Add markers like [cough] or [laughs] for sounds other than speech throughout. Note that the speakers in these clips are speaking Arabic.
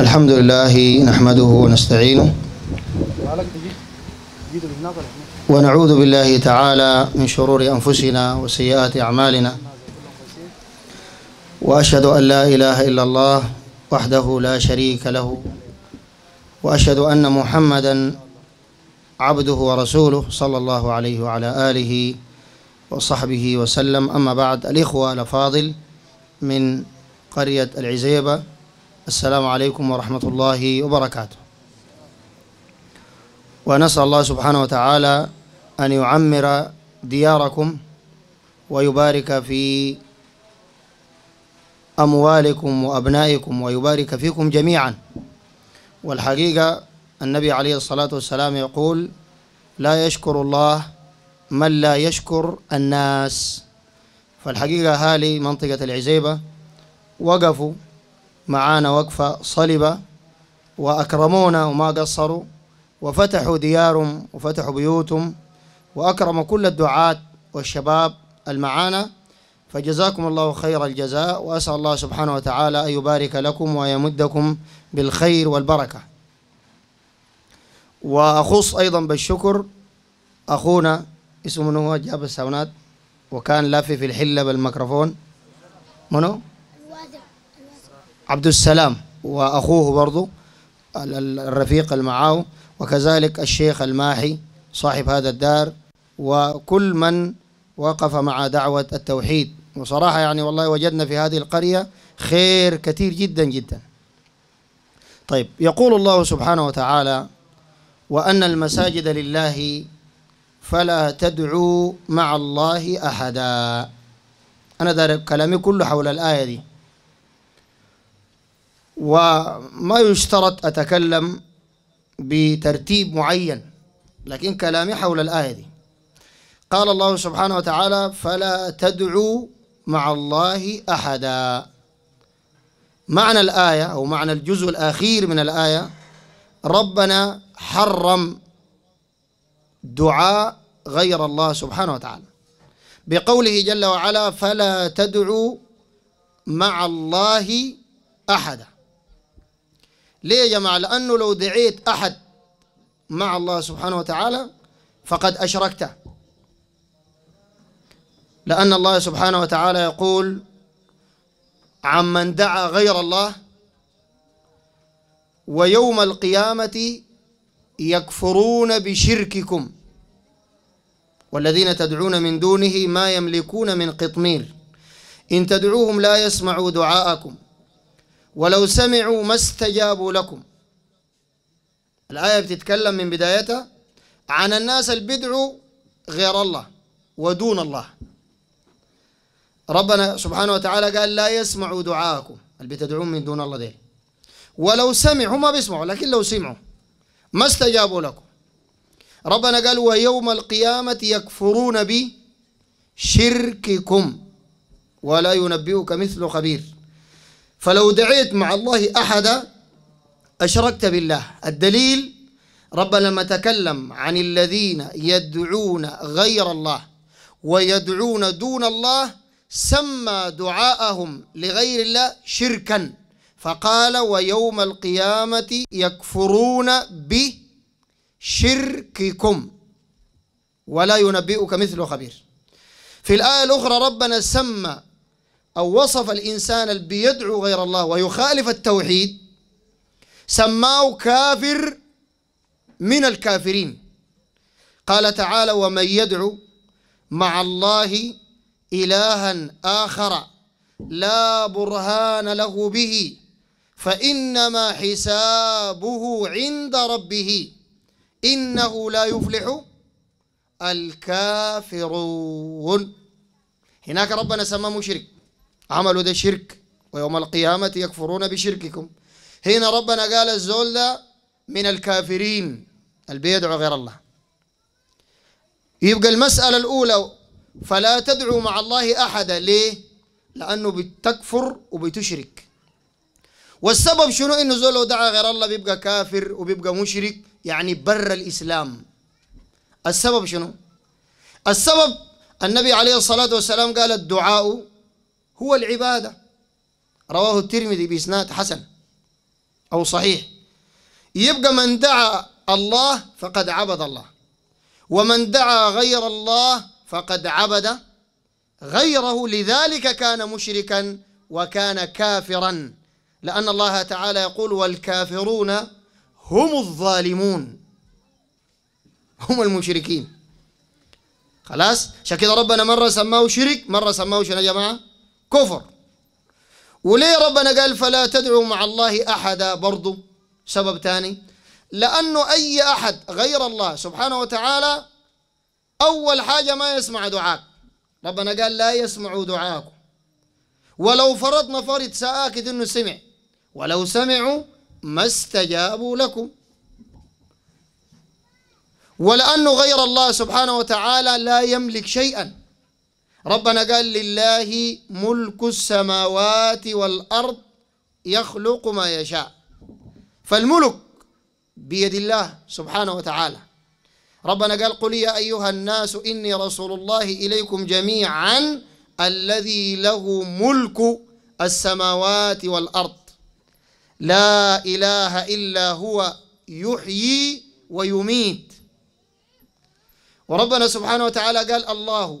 الحمد لله نحمده ونستعينه ونعوذ بالله تعالى من شرور أنفسنا وسيئات أعمالنا وأشهد أن لا إله إلا الله وحده لا شريك له وأشهد أن محمدا عبده ورسوله صلى الله عليه وعلى آله وصحبه وسلم أما بعد الإخوة الأفاضل من قرية العزيبة السلام عليكم ورحمة الله وبركاته ونسأل الله سبحانه وتعالى أن يعمر دياركم ويبارك في أموالكم وأبنائكم ويبارك فيكم جميعا والحقيقة النبي عليه الصلاة والسلام يقول لا يشكر الله من لا يشكر الناس فالحقيقة هالي منطقة العزيبة وقفوا معانا وقفة صلبة وأكرمونا وما قصروا وفتحوا ديارهم وفتحوا بيوتهم وأكرموا كل الدعاة والشباب المعانا فجزاكم الله خير الجزاء وأسأل الله سبحانه وتعالى أن يبارك لكم ويمدكم بالخير والبركة وأخص أيضا بالشكر أخونا اسمه منو جاب الساونات وكان لافي في الحلة بالميكروفون منو؟ عبد السلام وأخوه برضو الرفيق المعاو وكذلك الشيخ الماحي صاحب هذا الدار وكل من وقف مع دعوة التوحيد وصراحة يعني والله وجدنا في هذه القرية خير كثير جدا جدا طيب يقول الله سبحانه وتعالى وأن المساجد لله فلا تدعوا مع الله أحدا أنا دار كلامي كله حول الآية دي وما يشترط أتكلم بترتيب معين لكن كلامي حول الآية دي قال الله سبحانه وتعالى فلا تدعوا مع الله أحدا معنى الآية أو معنى الجزء الأخير من الآية ربنا حرم دعاء غير الله سبحانه وتعالى بقوله جل وعلا فلا تدعوا مع الله أحدا ليه يا جماعة لأنه لو دعيت أحد مع الله سبحانه وتعالى فقد أشركته لأن الله سبحانه وتعالى يقول عمن دعا غير الله ويوم القيامة يكفرون بشرككم والذين تدعون من دونه ما يملكون من قطمير إن تدعوهم لا يسمعوا دعاءكم ولو سمعوا ما استجابوا لكم الآية بتتكلم من بدايتها عن الناس البدعوا غير الله ودون الله ربنا سبحانه وتعالى قال لا يسمعوا دعاءكم اللي بتدعون من دون الله ديل ولو سمعوا ما بيسمعوا لكن لو سمعوا ما استجابوا لكم ربنا قال ويوم القيامة يكفرون بشرككم ولا ينبئك مثل خبير فلو دعيت مع الله أحدا أشركت بالله الدليل ربنا لما تكلم عن الذين يدعون غير الله ويدعون دون الله سمى دعاءهم لغير الله شركا فقال ويوم القيامة يكفرون بشرككم ولا ينبئك مثل خبير في الآية الأخرى ربنا سمى أو وصف الإنسان اللي بيدعو غير الله ويخالف التوحيد سماه كافر من الكافرين قال تعالى ومن يدعو مع الله إلها آخر لا برهان له به فإنما حسابه عند ربه إنه لا يفلح الكافرون هناك ربنا سماه مشرك عملوا ده شرك ويوم القيامة يكفرون بشرككم هنا ربنا قال الزول ده من الكافرين اللي بيدعو غير الله يبقى المسألة الأولى فلا تدعو مع الله أحدا ليه؟ لأنه بتكفر وبتشرك والسبب شنو إنه زول لو دعا غير الله بيبقى كافر وبيبقى مشرك يعني بر الإسلام السبب شنو؟ السبب النبي عليه الصلاة والسلام قال الدعاء هو العبادة رواه الترمذي بإسناد حسن أو صحيح يبقى من دعا الله فقد عبد الله ومن دعا غير الله فقد عبد غيره لذلك كان مشركا وكان كافرا لأن الله تعالى يقول والكافرون هم الظالمون هم المشركين خلاص عشان كده ربنا مرة سماه شرك مرة سماه شنو يا جماعة كفر وليه ربنا قال فلا تدعوا مع الله أحدا برضو سبب ثاني لأنه أي أحد غير الله سبحانه وتعالى أول حاجة ما يسمع دعاك ربنا قال لا يسمع دعاكم ولو فرضنا فرض سآكد أنه سمع ولو سمعوا ما استجابوا لكم ولأنه غير الله سبحانه وتعالى لا يملك شيئا ربنا قال لله ملك السماوات والأرض يخلق ما يشاء فالملك بيد الله سبحانه وتعالى ربنا قال قل يا أيها الناس إني رسول الله إليكم جميعا الذي له ملك السماوات والأرض لا إله إلا هو يحيي ويميت وربنا سبحانه وتعالى قال الله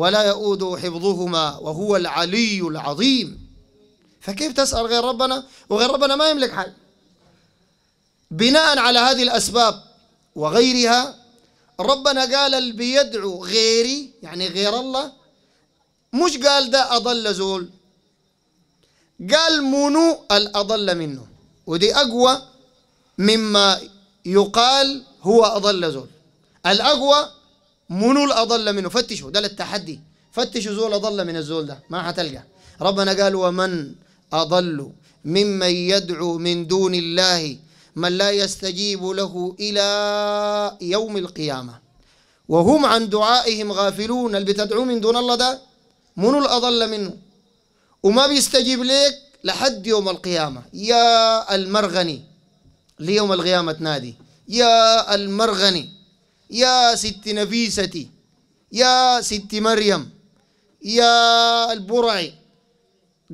ولا يؤوده حفظهما وهو العلي العظيم فكيف تسأل غير ربنا وغير ربنا ما يملك حاجة بناء على هذه الأسباب وغيرها ربنا قال اللي بيدعو غيري يعني غير الله مش قال ده أضل زول قال منو الأضل منه ودي أقوى مما يقال هو أضل زول الأقوى منو الأضل منه فتشوا ده للتحدي فتشوا زول أضل من الزول ده ما حتلقى ربنا قال ومن أضل ممن يدعو من دون الله من لا يستجيب له إلى يوم القيامة وهم عن دعائهم غافلون اللي بتدعوه من دون الله ده منو الأضل منه وما بيستجيب لك لحد يوم القيامة يا المرغني ليوم القيامة تنادي يا المرغني يا ست نفيستي يا ست مريم يا البرعي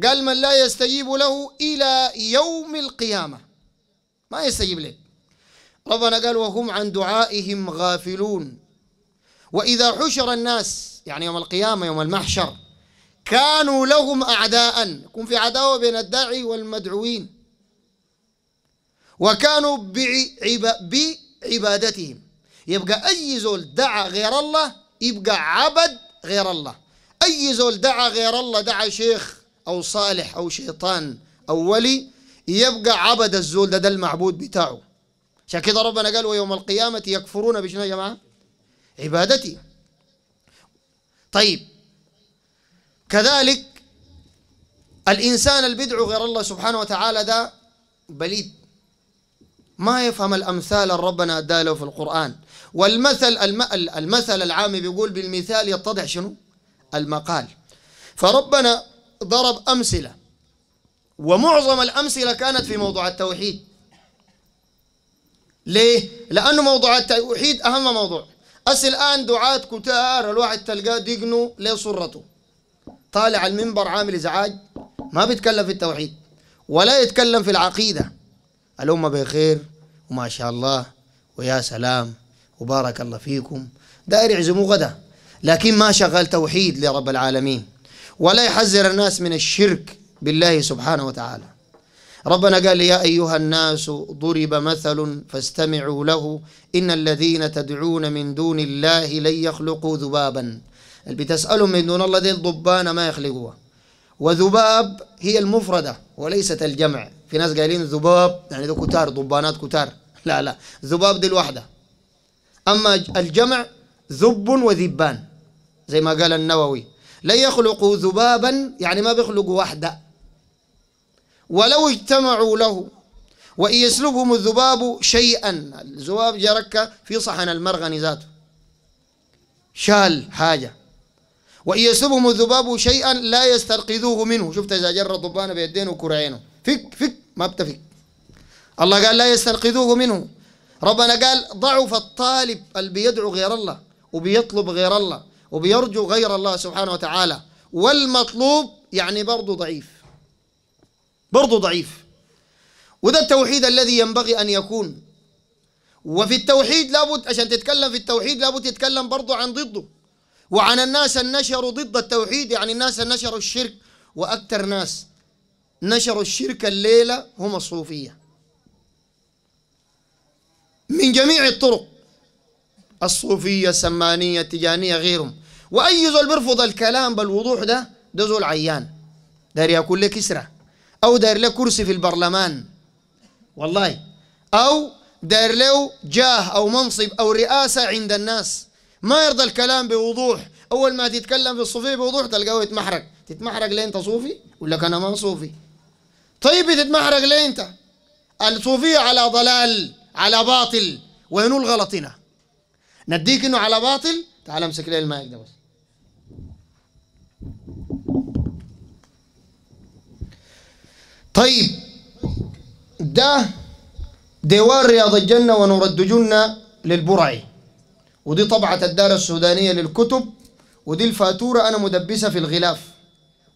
قال من لا يستجيب له إلى يوم القيامة ما يستجيب له ربنا قال وهم عن دعائهم غافلون وإذا حشر الناس يعني يوم القيامة يوم المحشر كانوا لهم أعداء يكون في عداوة بين الداعي والمدعوين وكانوا بعبادتهم يبقى أي زول دعا غير الله يبقى عبد غير الله أي زول دعا غير الله دعا شيخ أو صالح أو شيطان أو ولي يبقى عبد الزول ده ده المعبود بتاعه عشان كده ربنا قال ويوم القيامة يكفرون بشنو يا جماعة عبادتي طيب كذلك الإنسان البدع غير الله سبحانه وتعالى ده بليد ما يفهم الأمثال اللي ربنا أداله في القرآن والمثل المثل العام بيقول بالمثال يتضح شنو المقال فربنا ضرب أمثلة ومعظم الأمثلة كانت في موضوع التوحيد ليه؟ لأنه موضوع التوحيد أهم موضوع أس الآن دعاة كتار الواحد تلقاه دقنه لصرته طالع المنبر عامل إزعاج ما بيتكلم في التوحيد ولا يتكلم في العقيدة الأمة بخير وما شاء الله ويا سلام وبارك الله فيكم داير يعزموه غدا لكن ما شغل توحيد لرب العالمين ولا يحذر الناس من الشرك بالله سبحانه وتعالى ربنا قال يا أيها الناس ضرب مثل فاستمعوا له إن الذين تدعون من دون الله لن يخلقوا ذبابا اللي بتسألهم من دون الله ديل ضبانة ما يخلقوها وذباب هي المفردة وليست الجمع في ناس قايلين ذباب يعني ذو كتار ضبانات كتار لا لا ذباب دي الوحدة أما الجمع ذب وذبان زي ما قال النووي لا يخلقوا ذبابا يعني ما بيخلقوا واحدة ولو اجتمعوا له وإن يسلبهم الذباب شيئا الذباب جرك في صحن المرغن ذاته شال حاجة وإن يسلبهم الذباب شيئا لا يسترقذوه منه شفت إذا جر ضبانه بيدينه وكرعينه فك فك ما بتفك الله قال لا يستنقذوه منه ربنا قال ضعف الطالب اللي بيدعو غير الله وبيطلب غير الله وبيرجو غير الله سبحانه وتعالى والمطلوب يعني برضه ضعيف برضه ضعيف وده التوحيد الذي ينبغي أن يكون وفي التوحيد لابد عشان تتكلم في التوحيد لابد تتكلم برضه عن ضده وعن الناس النشروا ضد التوحيد يعني الناس النشروا الشرك وأكثر ناس نشروا الشرك الليلة هم الصوفية من جميع الطرق الصوفية السمانية التجانية غيرهم وأي زول بيرفض الكلام بالوضوح ده ده زول عيان داير ياكل لك كسرة أو داير له كرسي في البرلمان والله أو داير له جاه أو منصب أو رئاسة عند الناس ما يرضى الكلام بوضوح أول ما تتكلم في الصوفية بوضوح تلقاه يتمحرق تتمحرق ليه أنت صوفي؟ يقول لك أنا ما صوفي طيب تتمحرق ليه أنت؟ الصوفية على ضلال على باطل وينول غلطنا نديك انه على باطل تعال امسك لي المايك ده بس طيب ده ديوان رياض الجنة ونرد جنة للبرعي ودي طبعة الدار السودانية للكتب ودي الفاتورة أنا مدبسة في الغلاف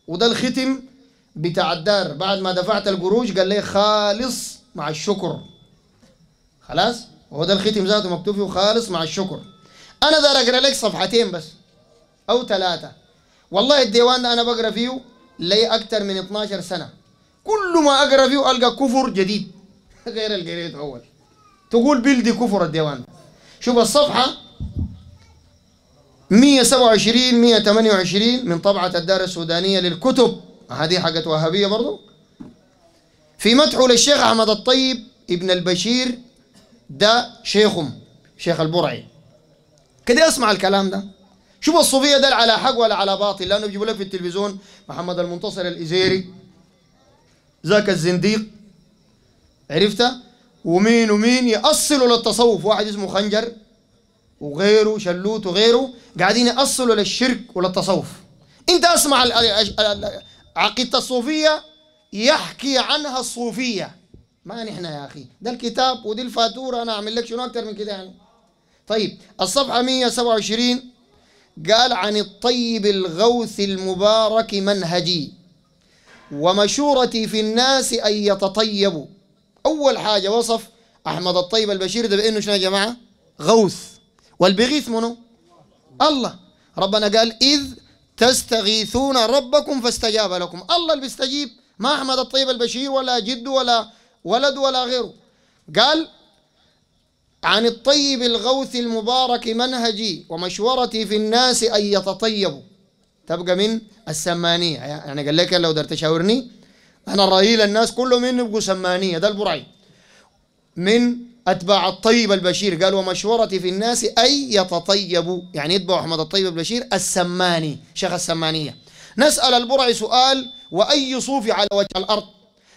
وده الختم بتاع الدار بعد ما دفعت القروش قال لي خالص مع الشكر خلاص وهو ده الختم ذاته مكتوب فيه خالص مع الشكر انا دار اقرا لك صفحتين بس او ثلاثه والله الديوان ده انا بقرا فيه لي اكثر من 12 سنه كل ما اقرا فيه القى كفر جديد [laughs] غير اللي قريته اول تقول بلدي كفر الديوان شوف الصفحه 127 128 من طبعة الدار السودانية للكتب هذه حقت وهابية برضو في مدحه للشيخ أحمد الطيب ابن البشير ده شيخهم شيخ البرعي كده اسمع الكلام ده شوف الصوفيه ده على حق ولا على باطل لانه بيجيبوا لك في التلفزيون محمد المنتصر الازيري ذاك الزنديق عرفته ومين ومين يأصلوا للتصوف واحد اسمه خنجر وغيره شلوت وغيره قاعدين يأصلوا للشرك وللتصوف انت اسمع عقيدة الصوفية يحكي عنها الصوفية ما نحن يا أخي ده الكتاب ودي الفاتورة أنا أعمل لك شنو أكتر من كده يعني طيب الصفحة 127 قال عن الطيب الغوث المبارك منهجي ومشورتي في الناس أن يتطيبوا أول حاجة وصف أحمد الطيب البشير ده بأنه شنو يا جماعة غوث والبغيث منه الله ربنا قال إذ تستغيثون ربكم فاستجاب لكم الله اللي بيستجيب ما أحمد الطيب البشير ولا جد ولا ولد ولا غيره قال عن الطيب الغوث المبارك منهجي ومشورتي في الناس أن يتطيبوا تبقى من السمانية يعني قال لك لو درت تشاورني أنا رأيي للناس كلهم من يبقوا سمانية ده البرعي من أتباع الطيب البشير قال ومشورتي في الناس أي يتطيبوا يعني يتبعوا أحمد الطيب البشير السماني شيخ السمانية نسأل البرعي سؤال وأي صوفي على وجه الأرض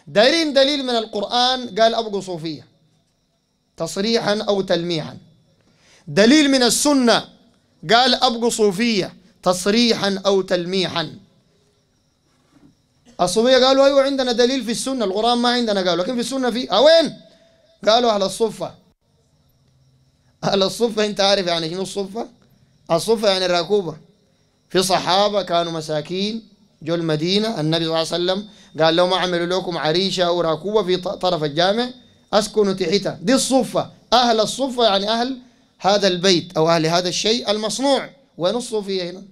دارين دليل من القرآن قال أبو صوفية تصريحا أو تلميحا دليل من السنة قال أبو صوفية تصريحا أو تلميحا الصوفية قالوا أيوة عندنا دليل في السنة القرآن ما عندنا قالوا لكن في السنة في أوين قالوا أهل الصفة أهل الصفة أنت عارف يعني شنو الصفة الصفة يعني الراكوبة في صحابة كانوا مساكين جو المدينة النبي صلى الله عليه وسلم قال لهم أعملوا لكم عريشة راكوبة في طرف الجامع أسكنوا تحتها دي الصفة أهل الصفة يعني أهل هذا البيت أو أهل هذا الشيء المصنوع وين الصوفية هنا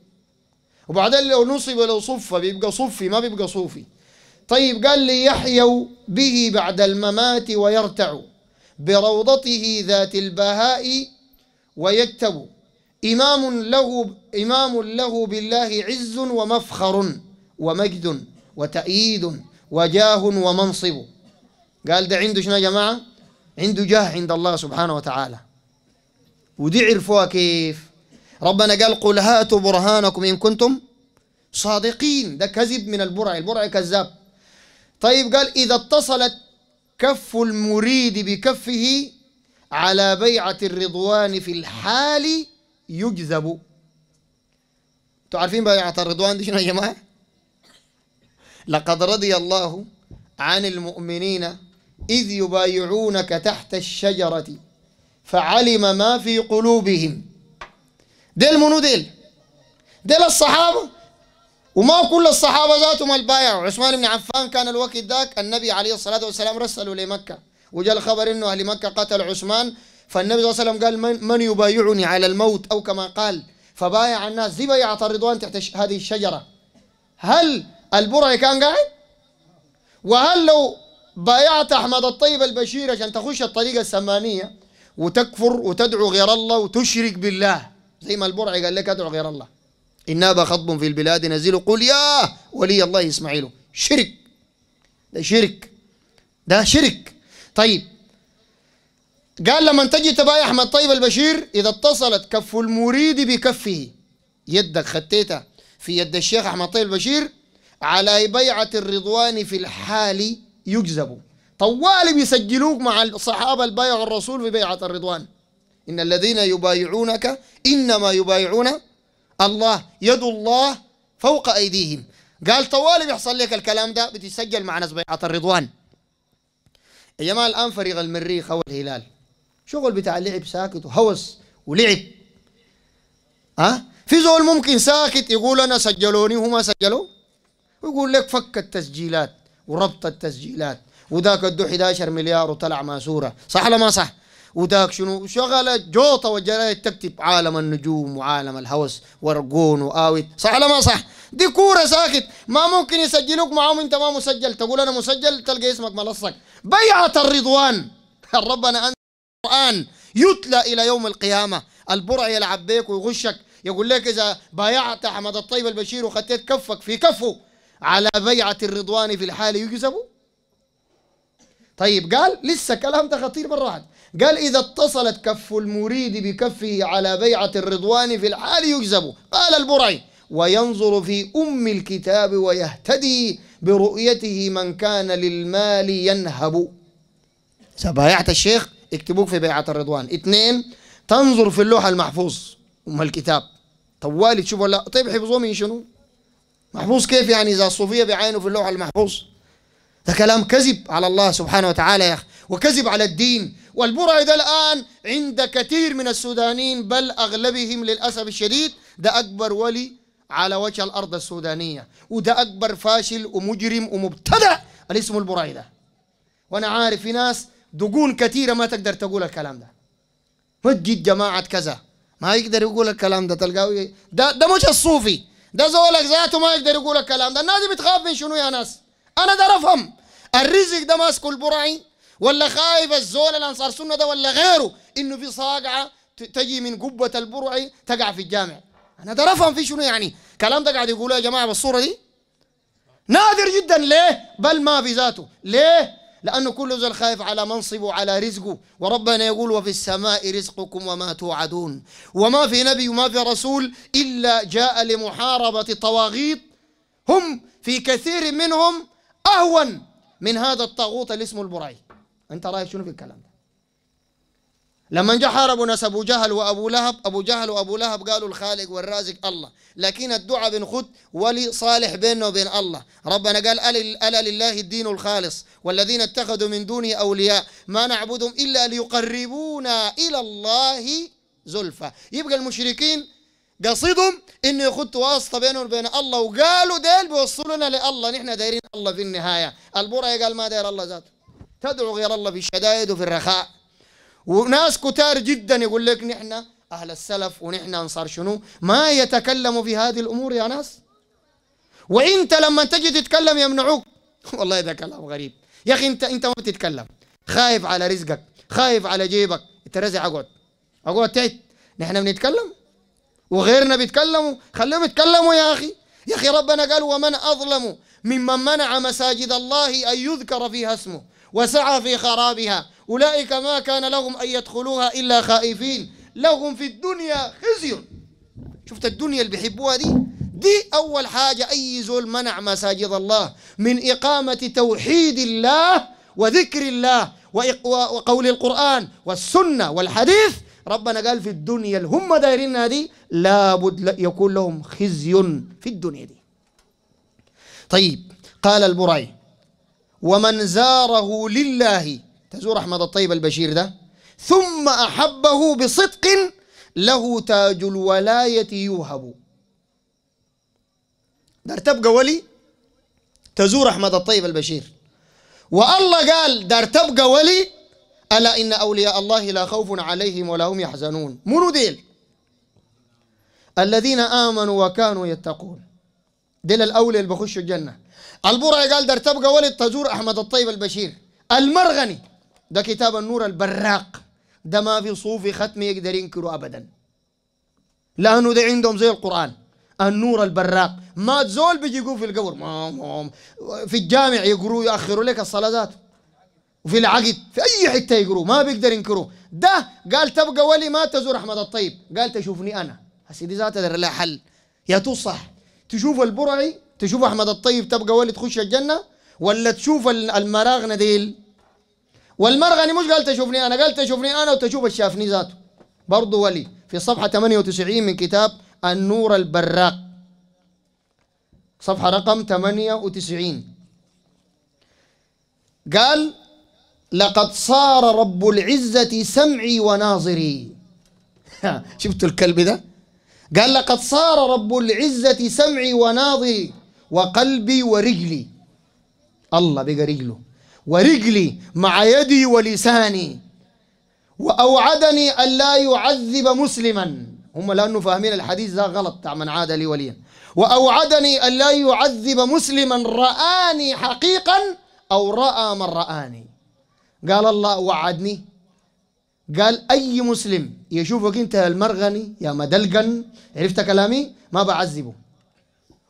وبعدين لو نصب لو صفة بيبقى صفي ما بيبقى صوفي طيب قال لي يحيوا به بعد الممات ويرتعوا بروضته ذات البهاء ويكتبوا إمام له إمام له بالله عز ومفخر ومجد وتأييد وجاه ومنصب قال ده عنده شنو يا جماعة عنده جاه عند الله سبحانه وتعالى ودي عرفوها كيف ربنا قال قل هاتوا برهانكم إن كنتم صادقين ده كذب من البرع البرع كذاب طيب قال إذا اتصلت كف المريد بكفه على بيعة الرضوان في الحال يجذب تعرفين بيعة الرضوان دي شنو يا جماعة لقد رضي الله عن المؤمنين إذ يبايعونك تحت الشجرة فعلم ما في قلوبهم ديل منو ديل ديل الصحابة وما كل الصحابة ذاتهم البايعوا عثمان بن عفان كان الوقت ذاك النبي عليه الصلاة والسلام رسلوا لمكة وجاء الخبر أنه أهل مكة قتل عثمان فالنبي صلى الله عليه وسلم قال من, يبايعني على الموت أو كما قال فبايع الناس دي بيعة الرضوان تحت هذه الشجرة هل البرعي كان قاعد وهل لو بايعت احمد الطيب البشير عشان تخش الطريقه السمانيه وتكفر وتدعو غير الله وتشرك بالله زي ما البرعي قال لك ادعو غير الله ابا خطب في البلاد نزيل قل يا ولي الله إسماعيل شرك ده شرك ده شرك طيب قال لما تجي تبايع أحمد طيب البشير إذا اتصلت كف المريد بكفه يدك خطيتها في يد الشيخ أحمد طيب البشير على بيعة الرضوان في الحال يجذبوا طوال بيسجلوك مع الصحابة اللي بايعوا الرسول في بيعة الرضوان إن الذين يبايعونك إنما يبايعون الله يد الله فوق أيديهم قال طوال بيحصل لك الكلام ده بتسجل مع ناس بيعة الرضوان يا جماعة الآن فريق المريخ أو الهلال شغل بتاع لعب ساكت وهوس ولعب ها أه؟ في زول ممكن ساكت يقول أنا سجلوني وهم سجلوا ويقول لك فك التسجيلات وربط التسجيلات وذاك ادو 11 مليار وطلع ماسوره صح ولا ما صح؟ وذاك شنو شغل جوطه وجرايد تكتب عالم النجوم وعالم الهوس ورقون واوت صح ولا ما صح؟ دي كوره ساكت ما ممكن يسجلوك معاهم انت ما مسجل تقول انا مسجل تلقى اسمك ملصق بيعه الرضوان [laughs] ربنا انزل القران يتلى الى يوم القيامه البرع يلعب بيك ويغشك يقول لك اذا بايعت احمد الطيب البشير وخطيت كفك في كفه على بيعة الرضوان في الحال يجزم طيب قال لسه كلام ده خطير مرة قال إذا اتصلت كف المريد بكفه على بيعة الرضوان في الحال يجزم قال البرعي وينظر في أم الكتاب ويهتدي برؤيته من كان للمال ينهب سبايعة الشيخ اكتبوك في بيعة الرضوان اثنين تنظر في اللوحة المحفوظ أم الكتاب طوالي تشوف ولا طيب حفظوه من شنو محفوظ كيف يعني إذا الصوفية بعينه في اللوح المحفوظ ده كلام كذب على الله سبحانه وتعالى يا أخي وكذب على الدين والبرع ده الآن عند كثير من السودانيين بل أغلبهم للأسف الشديد ده أكبر ولي على وجه الأرض السودانية وده أكبر فاشل ومجرم ومبتدع اللي اسمه البرعي ده وأنا عارف في ناس دقون كثيرة ما تقدر تقول الكلام ده ما جماعة كذا ما يقدر يقول الكلام ده تلقاه ده ده مش الصوفي ده زولك ذاته ما يقدر يقول الكلام ده الناس بتخاف من شنو يا ناس انا ده افهم الرزق ده ماسكه البرعي ولا خايف الزول الانصار سنه ده ولا غيره انه في صاقعه تجي من قبه البرعي تقع في الجامع انا ده افهم في شنو يعني كلام ده قاعد يقولوه يا جماعه بالصوره دي نادر جدا ليه بل ما في ذاته ليه لأنه كل زول خايف على منصبه على رزقه وربنا يقول وفي السماء رزقكم وما توعدون وما في نبي وما في رسول إلا جاء لمحاربة الطواغيط هم في كثير منهم أهون من هذا الطاغوت اللي اسمه البراي أنت رأيك شنو في الكلام ده لما جاء حاربوا ناس ابو جهل وابو لهب ابو جهل وابو لهب قالوا الخالق والرازق الله لكن الدعاء خد ولي صالح بيننا وبين الله ربنا قال الا لله الدين الخالص والذين اتخذوا من دونه اولياء ما نعبدهم الا ليقربونا الى الله زلفى يبقى المشركين قصدهم انه يخدوا واسطه بينهم وبين الله وقالوا ديل بيوصلونا لله نحن دايرين الله في النهايه البرية قال ما داير الله ذاته تدعو غير الله في الشدائد وفي الرخاء وناس كتار جدا يقول لك نحن أهل السلف ونحن أنصار شنو ما يتكلموا في هذه الأمور يا ناس وانت لما تجي تتكلم يمنعوك [laughs] والله هذا كلام غريب يا اخي انت انت ما بتتكلم خايف على رزقك خايف على جيبك انت رازع اقعد اقعد تحت نحن بنتكلم وغيرنا بيتكلموا خليهم يتكلموا يا اخي يا اخي ربنا قال ومن اظلم ممن منع مساجد الله ان يذكر فيها اسمه وسعى في خرابها أولئك ما كان لهم أن يدخلوها إلا خائفين لهم في الدنيا خزي شفت الدنيا اللي بيحبوها دي دي أول حاجة أي زول منع مساجد الله من إقامة توحيد الله وذكر الله وقول القرآن والسنة والحديث ربنا قال في الدنيا اللي هم دايرينها دي لابد يكون لهم خزي في الدنيا دي طيب قال البرعي ومن زاره لله تزور أحمد الطيب البشير ده ثم أحبه بصدق له تاج الولاية يوهب دار تبقى ولي تزور أحمد الطيب البشير والله قال دار تبقى ولي ألا إن أولياء الله لا خوف عليهم ولا هم يحزنون منو ديل الذين آمنوا وكانوا يتقون ديل الأولي اللي بخشوا الجنة البرع قال دار تبقى ولي تزور أحمد الطيب البشير المرغني ده كتاب النور البراق ده ما في صوفي ختم يقدر ينكره أبدا لأنه ده عندهم زي القرآن النور البراق ما زول بيجي يقول في القبر في الجامع يقروا يأخروا لك الصلاة ذات وفي العقد في أي حتة يقروا ما بيقدر ينكروه ده قال تبقى ولي ما تزور أحمد الطيب قال تشوفني أنا هسي دي ذاتها لا حل يا تصح تشوف البرعي تشوف أحمد الطيب تبقى ولي تخش الجنة ولا تشوف المراغنة ديل والمرغني مش قال تشوفني أنا قال تشوفني أنا وتشوف الشافني ذاته برضه ولي في صفحة 98 من كتاب النور البراق صفحة رقم 98 قال لقد صار رب العزة سمعي وناظري [laughs] شفتوا الكلب ده قال لقد صار رب العزة سمعي وناظري وقلبي ورجلي الله بقى رجله ورجلي مع يدي ولساني وأوعدني ألا يعذب مسلما هم لأنه فاهمين الحديث ده غلط تاع من عاد لي وليا وأوعدني ألا يعذب مسلما رآني حقيقا أو رأى من رآني قال الله وعدني قال أي مسلم يشوفك أنت يا المرغني يا مدلقن عرفت كلامي ما بعذبه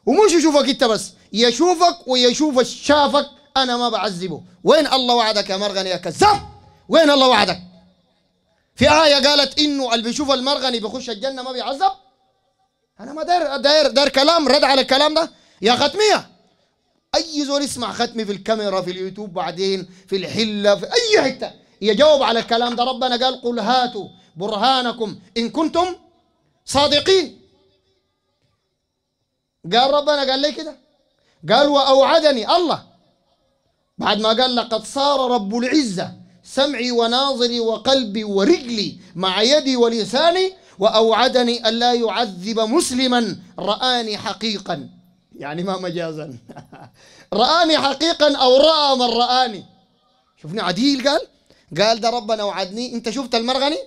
ومش يشوفك أنت بس يشوفك ويشوف شافك أنا ما بعذبه وين الله وعدك يا مرغني يا كذاب وين الله وعدك في آية قالت إنه اللي بيشوف المرغني بيخش الجنة ما بيعذب أنا ما داير داير داير كلام رد على الكلام ده يا ختمية أي زول يسمع ختمي في الكاميرا في اليوتيوب بعدين في الحلة في أي حتة يجاوب على الكلام ده ربنا قال قل هاتوا برهانكم إن كنتم صادقين قال ربنا قال لي كده قال وأوعدني الله بعد ما قال لقد صار رب العزة سمعي وناظري وقلبي ورجلي مع يدي ولساني وأوعدني ألا يعذب مسلما رآني حقيقا يعني ما مجازا [laughs] رآني حقيقا أو رأى من رآني شوفني عديل قال قال ده ربنا وعدني انت شفت المرغني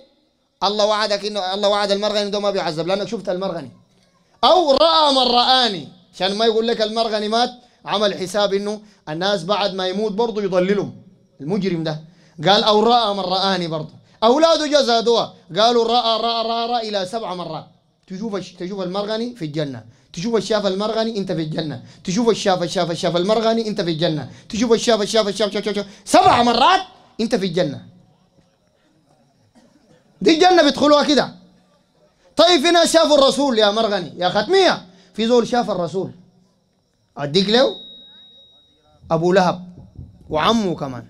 الله وعدك انه الله وعد المرغني ده ما بيعذب لانك شفت المرغني او راى من راني عشان ما يقول لك المرغني مات عمل حساب انه الناس بعد ما يموت برضه يضللهم المجرم ده قال او راى من رآني برضه اولاده جزادوها قالوا راى راى راى, رأى الى سبع مرات تشوف تشوف المرغني في الجنه تشوف الشاف المرغني انت في الجنه تشوف الشاف الشاف الشاف المرغني انت في الجنه تشوف الشاف الشاف الشاف شاف شاف سبع مرات انت في الجنه دي الجنه بيدخلوها كده طيب في ناس شافوا الرسول يا مرغني يا ختميه في زول شاف الرسول أديك له أبو لهب وعمه كمان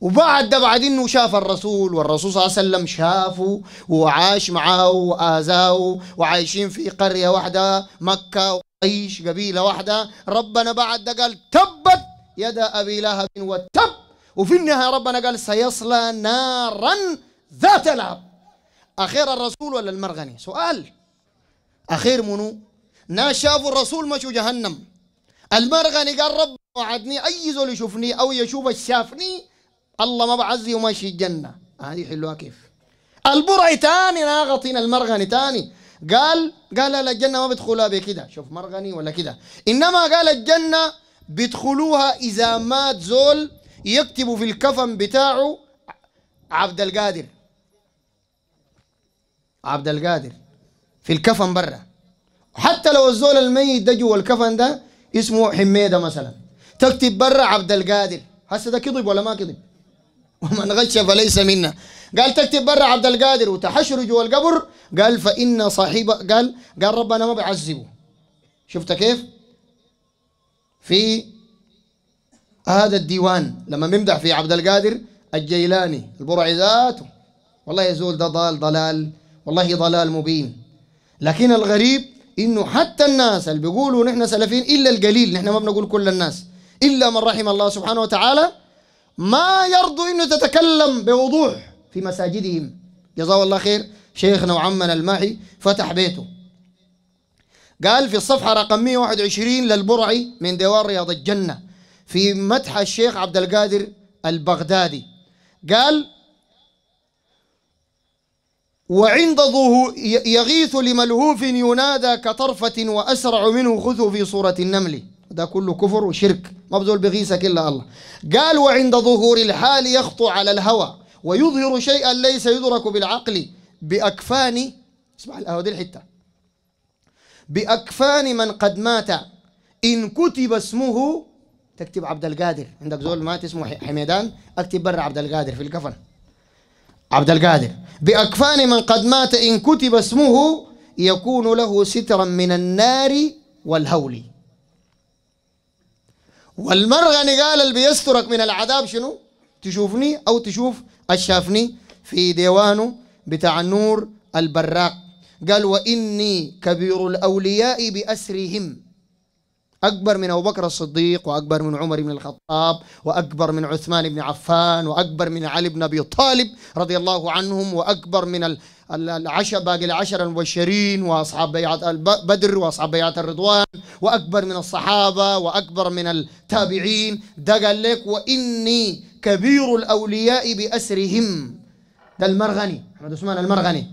وبعد ده بعد انه شاف الرسول والرسول صلى الله عليه وسلم شافه وعاش معاه وآذاه وعايشين في قرية واحدة مكة وعيش قبيلة واحدة ربنا بعد ده قال تبت يد أبي لهب وتب وفي النهاية ربنا قال سيصلى نارا ذات لهب أخير الرسول ولا المرغني سؤال أخير منو ناس شافوا الرسول مشوا جهنم المرغني قال رب وعدني اي زول يشوفني او يشوف شافني الله ما بعزي وماشي الجنه هذه آه حلوها كيف البرعي تاني ناغطين المرغني تاني قال قال لا الجنه ما بيدخلوها بكده شوف مرغني ولا كده انما قال الجنه بيدخلوها اذا مات زول يكتب في الكفن بتاعه عبد القادر عبد القادر في الكفن برا حتى لو الزول الميت ده جوا الكفن ده اسمه حميده مثلا تكتب برا عبد القادر هسه ده كذب ولا ما كذب ومن غش فليس منا قال تكتب برا عبد القادر وتحشر جوا القبر قال فإن صاحبه قال قال ربنا ما بيعذبه شفت كيف في هذا الديوان لما بيمدح في عبد القادر الجيلاني البرعي ذاته والله يزول ده ضال ضلال والله ضلال مبين لكن الغريب انه حتى الناس اللي بيقولوا نحن سلفيين الا القليل نحن ما بنقول كل الناس الا من رحم الله سبحانه وتعالى ما يرضوا انه تتكلم بوضوح في مساجدهم جزاه الله خير شيخنا وعمنا الماحي فتح بيته قال في الصفحة رقم 121 للبرعي من ديوان رياض الجنة في مدح الشيخ عبد القادر البغدادي قال وعند ظهور يغيث لملهوف ينادى كطرفة وأسرع منه خذه في صورة النمل ده كله كفر وشرك ما بزول بغيثك إلا الله قال وعند ظهور الحال يخطو على الهوى ويظهر شيئا ليس يدرك بالعقل بأكفان اسمع القهوة دي الحتة بأكفان من قد مات إن كتب اسمه تكتب عبد القادر عندك زول مات اسمه حميدان اكتب برا عبد القادر في الكفن عبد القادر بأكفان من قد مات إن كتب اسمه يكون له سترا من النار والهول والمرغني قال اللي بيسترك من العذاب شنو تشوفني أو تشوف الشافني في ديوانه بتاع النور البراق قال وإني كبير الأولياء بأسرهم أكبر من أبو بكر الصديق وأكبر من عمر بن الخطاب وأكبر من عثمان بن عفان وأكبر من علي بن أبي طالب رضي الله عنهم وأكبر من العشر باقي العشر المبشرين وأصحاب بيعة بدر وأصحاب بيعة الرضوان وأكبر من الصحابة وأكبر من التابعين ده قال لك وإني كبير الأولياء بأسرهم ده المرغني أحمد عثمان المرغني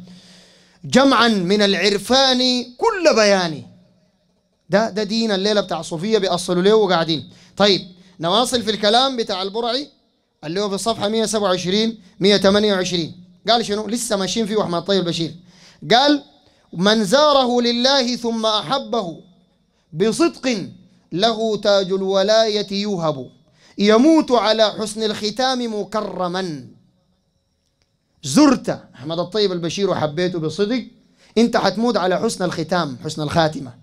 جمعا من العرفان كل بياني ده ده دين الليله بتاع صوفيه بيأصلوا له وقاعدين طيب نواصل في الكلام بتاع البرعي اللي هو في الصفحه 127 128 قال شنو لسه ماشيين فيه احمد طيب البشير قال من زاره لله ثم احبه بصدق له تاج الولايه يوهب يموت على حسن الختام مكرما زرت احمد الطيب البشير وحبيته بصدق انت حتموت على حسن الختام حسن الخاتمه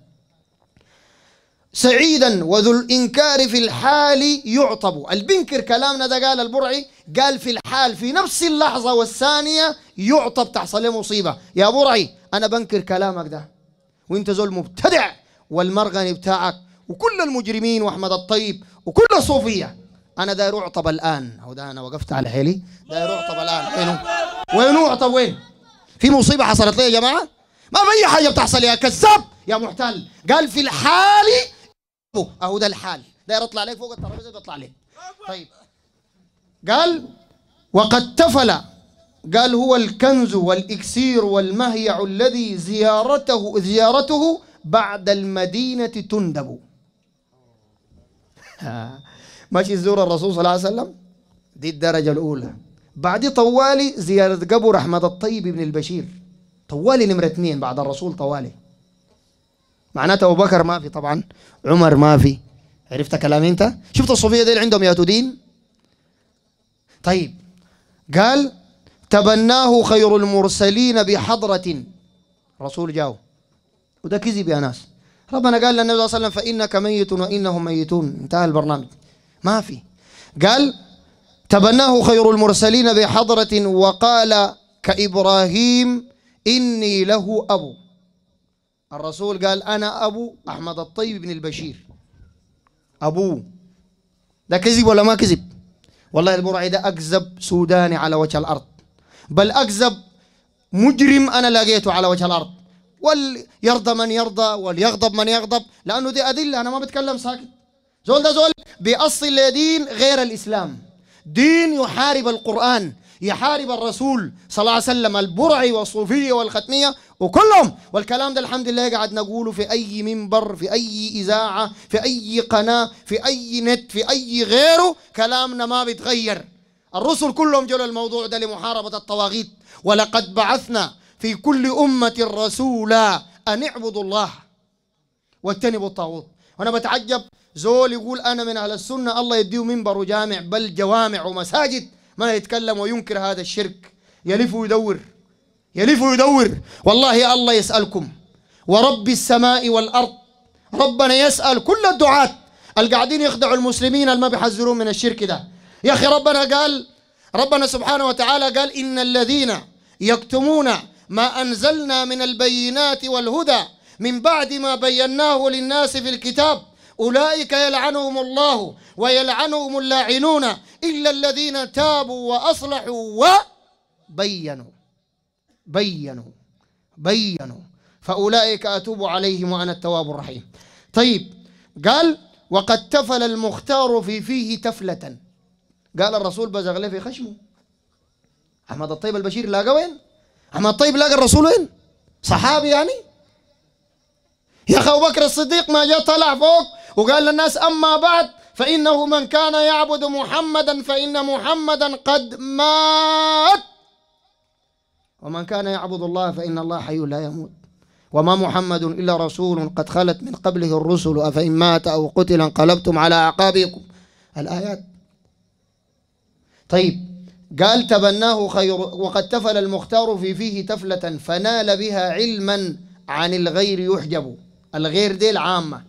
سعيدا وذو الإنكار في الحال يعطب البنكر كلامنا ده قال البرعي قال في الحال في نفس اللحظة والثانية يعطب تحصل له مصيبة يا برعي أنا بنكر كلامك ده وانت زول مبتدع والمرغني بتاعك وكل المجرمين وأحمد الطيب وكل الصوفية أنا داير أعطب الآن أو ده أنا وقفت على حيلي داير أعطب الآن وينه وين أعطب وين في مصيبة حصلت لي يا جماعة ما في أي حاجة بتحصل يا كذاب يا محتل قال في الحال اهو ده الحال داير اطلع عليك فوق الترابيزه بيطلع عليك طيب قال وقد تفل قال هو الكنز والاكسير والمهيع الذي زيارته زيارته بعد المدينه تندب [laughs] ماشي يزور الرسول صلى الله عليه وسلم دي الدرجه الاولى بعد طوالي زياره قبر احمد الطيب بن البشير طوالي نمره اثنين بعد الرسول طوالي معناته ابو بكر ما في طبعا عمر ما في عرفت كلامي انت شفت الصوفيه ديل عندهم يا تدين طيب قال تبناه خير المرسلين بحضرة رسول جاو وده كذب يا ناس ربنا قال للنبي صلى الله عليه وسلم فإنك ميت وإنهم ميتون انتهى البرنامج ما في قال تبناه خير المرسلين بحضرة وقال كإبراهيم إني له أبو الرسول قال أنا أبو أحمد الطيب بن البشير أبوه ده كذب ولا ما كذب والله البرعي ده أكذب سوداني على وجه الأرض بل أكذب مجرم أنا لقيته على وجه الأرض وليرضى من يرضى وليغضب من يغضب لأنه دي أدلة أنا ما بتكلم ساكت زول ده زول بأصل دين غير الإسلام دين يحارب القرآن يحارب الرسول صلى الله عليه وسلم البرعي والصوفية والختمية وكلهم والكلام ده الحمد لله قاعد نقوله في اي منبر في اي اذاعه في اي قناه في اي نت في اي غيره كلامنا ما بيتغير الرسل كلهم جلوا الموضوع ده لمحاربه الطواغيت ولقد بعثنا في كل امه رسولا ان اعبدوا الله واجتنبوا الطاغوت وانا بتعجب زول يقول انا من اهل السنه الله يديه منبر وجامع بل جوامع ومساجد ما يتكلم وينكر هذا الشرك يلف ويدور يلف ويدور والله يا الله يسألكم ورب السماء والأرض ربنا يسأل كل الدعاة اللي قاعدين يخدعوا المسلمين اللي ما بيحذروهم من الشرك ده يا أخي ربنا قال ربنا سبحانه وتعالى قال إن الذين يكتمون ما أنزلنا من البينات والهدى من بعد ما بيناه للناس في الكتاب أولئك يلعنهم الله ويلعنهم اللاعنون إلا الذين تابوا وأصلحوا وبينوا بينوا بينوا فأولئك أتوب عليهم وأنا التواب الرحيم طيب قال وقد تفل المختار في فيه تفلة قال الرسول بزغله في خشمه أحمد الطيب البشير لاقى وين أحمد الطيب لاقى الرسول وين صحابي يعني يا أخي أبو بكر الصديق ما جاء طلع فوق وقال للناس أما بعد فإنه من كان يعبد محمدا فإن محمدا قد مات ومن كان يعبد الله فإن الله حي لا يموت وما محمد إلا رسول قد خلت من قبله الرسل أفإن مات أو قتل انقلبتم على أعقابكم الآيات طيب قال تبناه خير وقد تفل المختار في فيه تفلة فنال بها علما عن الغير يحجب الغير دي العامة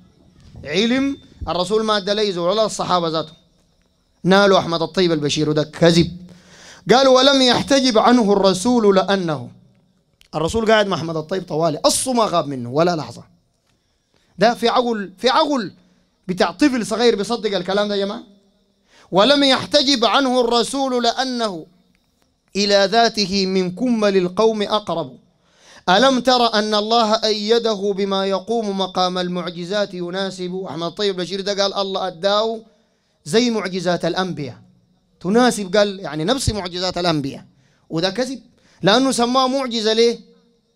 علم الرسول ما ادى ليزو ولا الصحابة ذاته نالوا أحمد الطيب البشير وده كذب قال ولم يحتجب عنه الرسول لأنه الرسول قاعد مع أحمد الطيب طوالي اصله ما غاب منه ولا لحظة ده في عقل في عقل بتاع طفل صغير بيصدق الكلام ده يا جماعة ولم يحتجب عنه الرسول لأنه إلى ذاته من كمل القوم أقرب ألم تر أن الله أيده بما يقوم مقام المعجزات يناسب أحمد الطيب بشير ده قال الله أداه زي معجزات الأنبياء تناسب قال يعني نفس معجزات الأنبياء وده كذب لأنه سماه معجزة ليه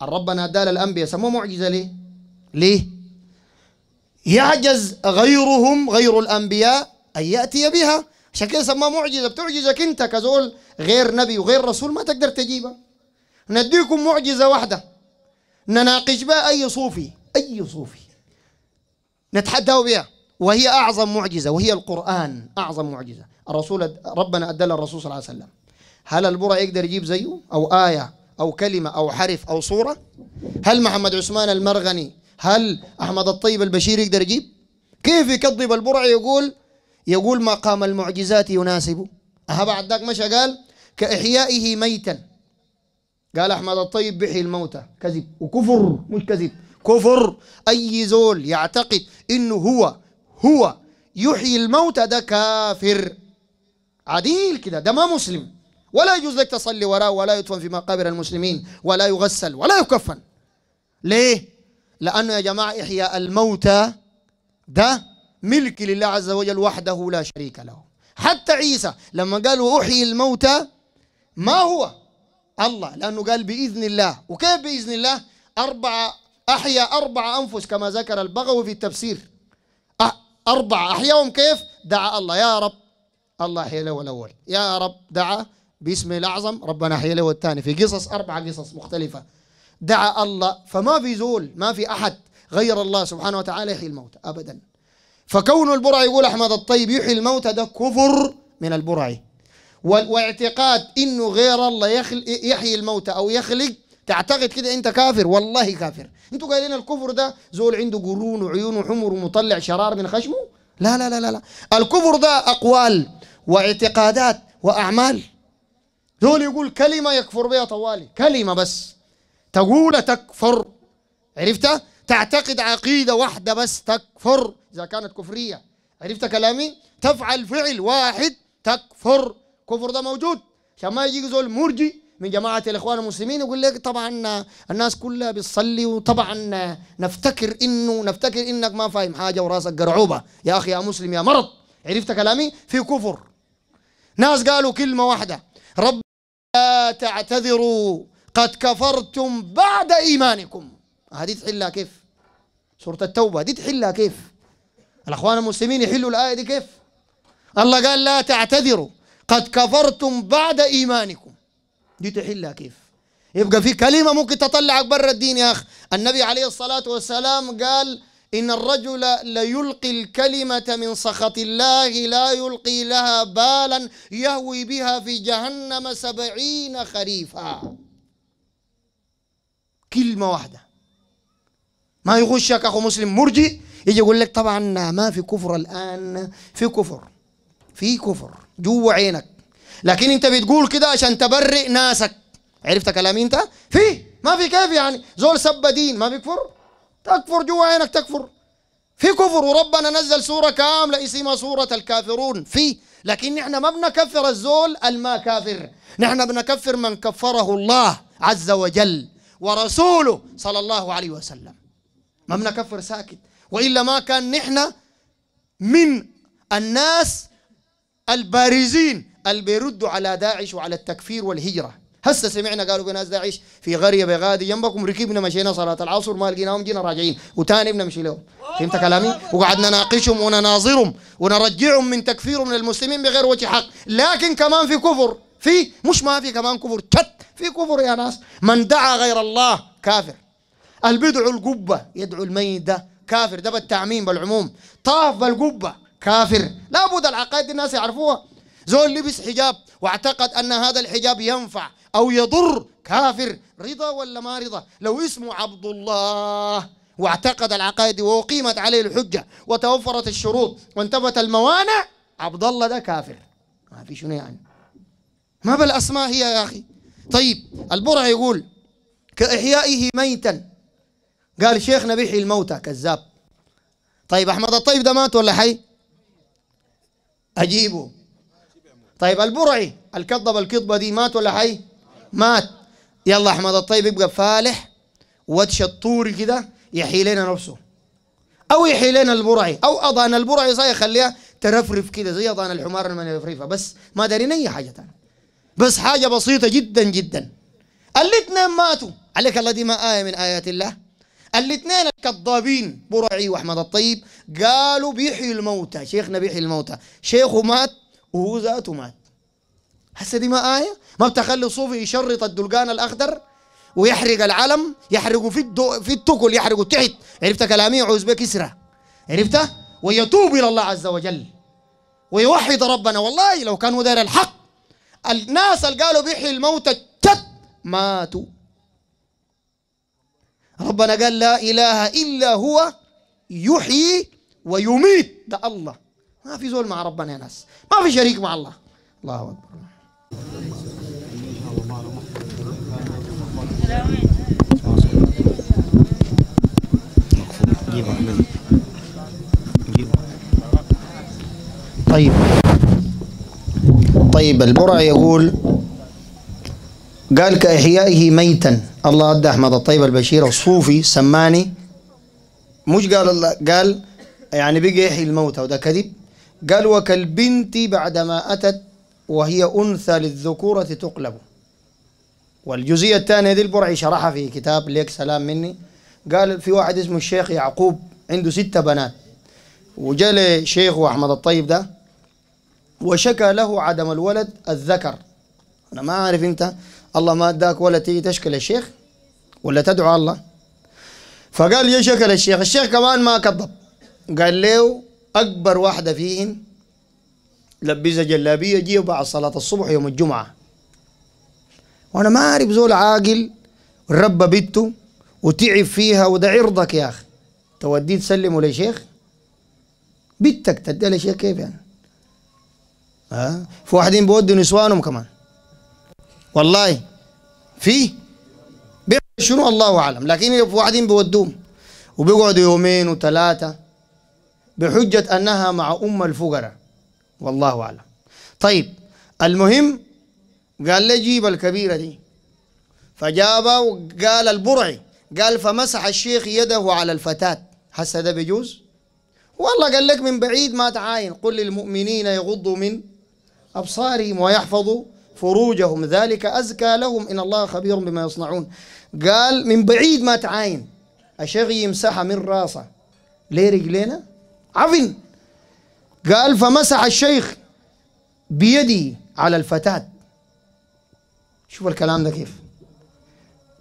ربنا دال الأنبياء سموه معجزة ليه ليه يعجز غيرهم غير الأنبياء أن يأتي بها عشان كده سماه معجزة بتعجزك أنت كزول غير نبي وغير رسول ما تقدر تجيبها نديكم معجزة واحدة نناقش بها أي صوفي أي صوفي نتحداه بها وهي أعظم معجزة وهي القرآن أعظم معجزة الرسول ربنا ادل الرسول صلى الله عليه وسلم هل البرع يقدر يجيب زيه أو آية أو كلمة أو حرف أو صورة هل محمد عثمان المرغني هل أحمد الطيب البشير يقدر يجيب كيف يكذب البرع يقول يقول مقام المعجزات يناسبه أها بعد ذاك مشى قال كإحيائه ميتا قال أحمد الطيب بحي الموتى كذب وكفر مش كذب كفر أي زول يعتقد إنه هو هو يحيي الموتى ده كافر عديل كده ده ما مسلم ولا يجوز لك تصلي وراه ولا يدفن في مقابر المسلمين ولا يغسل ولا يكفن ليه؟ لأنه يا جماعة إحياء الموتى ده ملك لله عز وجل وحده لا شريك له حتى عيسى لما قال وأحيي الموتى ما هو الله لأنه قال بإذن الله وكيف بإذن الله أربعة أحيا أربع أنفس كما ذكر البغوي في التفسير أربعة أحياهم كيف دعا الله يا رب الله حيله الأول يا رب دعا باسمه الأعظم ربنا حيله الثاني في قصص أربع قصص مختلفة دعا الله فما في زول ما في أحد غير الله سبحانه وتعالى يحيي الموتى أبدا فكون البرع يقول أحمد الطيب يحيي الموتى ده كفر من البرع واعتقاد انه غير الله يحيي الموتى او يخلق تعتقد كده انت كافر والله كافر انتوا قايلين الكفر ده زول عنده قرون وعيون وحمر ومطلع شرار من خشمه لا لا لا, لا. الكفر ده اقوال واعتقادات وأعمال دول يقول كلمة يكفر بها طوالي كلمة بس تقول تكفر عرفتها تعتقد عقيدة واحدة بس تكفر إذا كانت كفرية عرفت كلامي تفعل فعل واحد تكفر كفر ده موجود عشان ما يجي زول مرجي من جماعة الإخوان المسلمين يقول لك طبعا الناس كلها بتصلي وطبعا نفتكر إنه نفتكر إنك ما فاهم حاجة وراسك قرعوبة يا أخي يا مسلم يا مرض عرفت كلامي في كفر ناس قالوا كلمة واحدة رب لا تعتذروا قد كفرتم بعد إيمانكم هذه تحلها كيف سورة التوبة دي تحلها كيف الأخوان المسلمين يحلوا الآية دي كيف الله قال لا تعتذروا قد كفرتم بعد إيمانكم دي تحلها كيف يبقى في كلمة ممكن تطلعك برا الدين يا أخ النبي عليه الصلاة والسلام قال إن الرجل ليلقي الكلمة من سخط الله لا يلقي لها بالا يهوي بها في جهنم سبعين خريفا كلمة واحدة ما يغشك أخو مسلم مرجي يجي يقول لك طبعا ما في كفر الآن في كفر في كفر جوا عينك لكن انت بتقول كده عشان تبرئ ناسك عرفت كلامي انت فيه ما في كيف يعني زول سب دين ما بيكفر تكفر جوا عينك تكفر في كفر وربنا نزل سورة كاملة اسمها سورة الكافرون في لكن نحن ما بنكفر الزول الما كافر نحن بنكفر من كفره الله عز وجل ورسوله صلى الله عليه وسلم ما بنكفر ساكت وإلا ما كان نحن من الناس البارزين اللي بيردوا على داعش وعلى التكفير والهجرة هسه سمعنا قالوا بناس داعش في قريه بغادي جنبكم ركبنا مشينا صلاه العصر ما لقيناهم جينا راجعين وتاني بنمشي لهم فهمت كلامي؟ وقعدنا نناقشهم ونناظرهم ونرجعهم من تكفيرهم للمسلمين بغير وجه حق لكن كمان في كفر في مش ما في كمان كفر شت في كفر يا ناس من دعا غير الله كافر البدع القبة يدعو الميدة كافر ده بالتعميم بالعموم طاف بالقبة كافر لابد العقائد الناس يعرفوها زول لبس حجاب واعتقد أن هذا الحجاب ينفع أو يضر كافر رضا ولا ما رضا لو اسمه عبد الله واعتقد العقائد وأقيمت عليه الحجة وتوفرت الشروط وانتفت الموانع عبد الله ده كافر ما في شنو يعني ما بالأسماء هي يا أخي طيب البرع يقول كإحيائه ميتا قال شيخنا بيحيي الموتى كذاب طيب أحمد الطيب ده مات ولا حي أجيبه طيب البرعي الكذب الكذبة دي مات ولا حي مات يلا أحمد الطيب يبقى فالح واد شطوري كده يحيي لنا نفسه أو يحيي لنا البرعي أو أضان البرعي زي يخليها ترفرف كده زي أضان الحمار من الرفريفة بس ما دارين أي حاجة تاني بس حاجة بسيطة جدا جدا الاثنين ماتوا عليك الله دي ما آية من آيات الله الاثنين الكذابين برعي واحمد الطيب قالوا بيحيي الموتى شيخنا بيحيي الموتى شيخه مات وهو ذاته مات هسه دي ما آية ما بتخلي صوفي يشرط الدلقان الأخضر ويحرق العلم يحرقوا في الدو في التكل يحرقوا تحت عرفت كلامي عوز بك كسرة عرفته ويتوب إلى الله عز وجل ويوحد ربنا والله لو كانوا داير الحق الناس اللي قالوا بيحيي الموتى تت ماتوا ربنا قال لا إله إلا هو يحيي ويميت ده الله ما في زول مع ربنا يا ناس ما في شريك مع الله الله اكبر طيب طيب البرع يقول قال كإحيائه ميتا الله أدى أحمد الطيب البشير الصوفي سماني مش قال الله قال يعني بقى يحيي الموتى وده كذب قال وكالبنت بعدما أتت وهي أنثى للذكورة تقلب والجزئية الثانية ذي البرعي شرحها في كتاب ليك سلام مني قال في واحد اسمه الشيخ يعقوب عنده ستة بنات وجاء لشيخه أحمد الطيب ده وشكى له عدم الولد الذكر أنا ما أعرف أنت الله ما أداك ولا تيجي تشكل الشيخ ولا تدعو الله فقال يا شكل الشيخ الشيخ كمان ما كذب قال له أكبر واحدة فيهن لبسها جلابية جيه بعد صلاة الصبح يوم الجمعة وأنا ما أعرف زول عاقل ربى بيته وتعب فيها وده عرضك يا أخي توديه تسلمه لشيخ بنتك تديها لشيخ كيف يعني ها في واحدين بودوا نسوانهم كمان والله في شنو الله أعلم لكن في واحدين بودوهم وبيقعدوا يومين وثلاثة بحجة أنها مع أم الفقراء والله أعلم طيب المهم قال لي جيب الكبيرة دي فجابه وقال البرعي قال فمسح الشيخ يده على الفتاة هسه ده بيجوز والله قال لك من بعيد ما تعاين قل للمؤمنين يغضوا من أبصارهم ويحفظوا فروجهم ذلك أزكى لهم إن الله خبير بما يصنعون قال من بعيد ما تعاين الشيخ يمسحها من راسه ليه رجلينا عفن قال فمسح الشيخ بيدي على الفتاة شوف الكلام ده كيف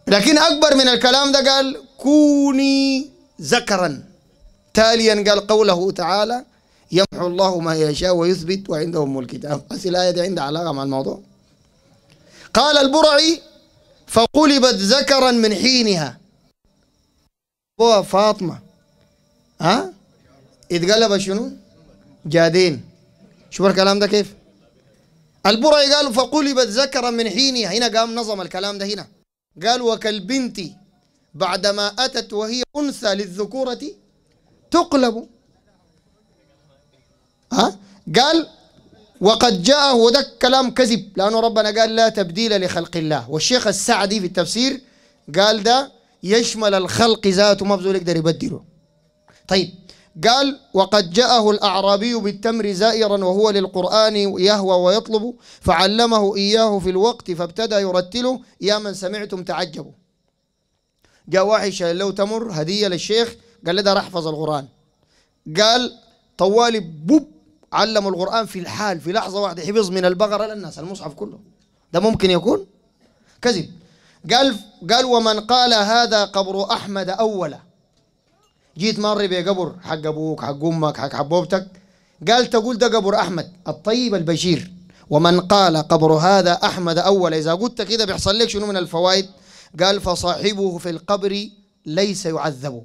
لكن أكبر من الكلام ده قال كوني ذكرا تاليا قال قوله تعالى يمحو الله ما يشاء ويثبت وعنده أم الكتاب بس الآية دي عندها علاقة مع الموضوع قال البرعي فقلبت ذكرا من حينها فاطمة ها يتقلب شنو جادين شوف الكلام ده كيف البرعي قالوا فقلبت ذكرا من حينها هنا قام نظم الكلام ده هنا قال وكالبنت بعدما أتت وهي أنثى للذكورة تقلب ها قال وقد جاءه وده كلام كذب لأنه ربنا قال لا تبديل لخلق الله والشيخ السعدي في التفسير قال ده يشمل الخلق ذاته ما بزول يقدر يبدله طيب قال وقد جاءه الأعرابي بالتمر زائرا وهو للقرآن يهوى ويطلب فعلمه إياه في الوقت فابتدى يرتله يا من سمعتم تعجبوا جاء واحد شايل له تمر هدية للشيخ قال له ده احفظ القرآن قال طوالي بوب علموا القرآن في الحال في لحظة واحدة حفظ من البقرة للناس المصحف كله ده ممكن يكون كذب قال قال ومن قال هذا قبر أحمد أولا جيت مره بقبر حق ابوك حق امك حق حبوبتك قال تقول ده قبر احمد الطيب البشير ومن قال قبر هذا احمد اول اذا قلت كده بيحصل لك شنو من الفوائد قال فصاحبه في القبر ليس يعذب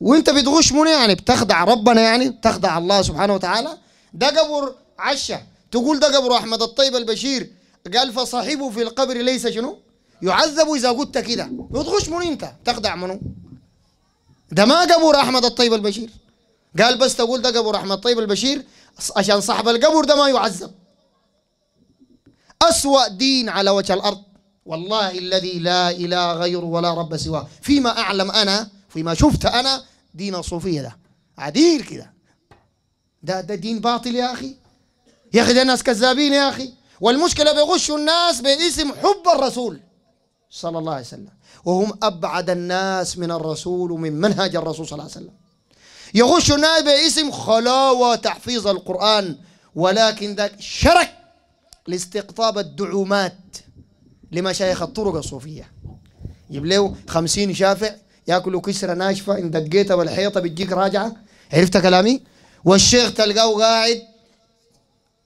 وانت بتغش منه يعني بتخدع ربنا يعني بتخدع الله سبحانه وتعالى ده قبر عشة تقول ده قبر احمد الطيب البشير قال فصاحبه في القبر ليس شنو يعذبوا اذا قلت كده تخش من انت تخدع منو ده ما قبر احمد الطيب البشير قال بس تقول ده قبر احمد الطيب البشير عشان صاحب القبر ده ما يعذب اسوا دين على وجه الارض والله الذي لا اله غيره ولا رب سواه فيما اعلم انا فيما شفت انا دين الصوفيه ده عديل كده ده ده دين باطل يا اخي يا اخي ده ناس كذابين يا اخي والمشكله بيغشوا الناس باسم حب الرسول صلى الله عليه وسلم وهم أبعد الناس من الرسول ومن منهج الرسول صلى الله عليه وسلم يغش الناس باسم خلاوة تحفيظ القرآن ولكن ذاك شرك لاستقطاب الدعومات لمشايخ الطرق الصوفية يجيب له خمسين شافع ياكلوا كسرة ناشفة إن دقيتها بالحيطة بتجيك راجعة عرفت كلامي والشيخ تلقاه قاعد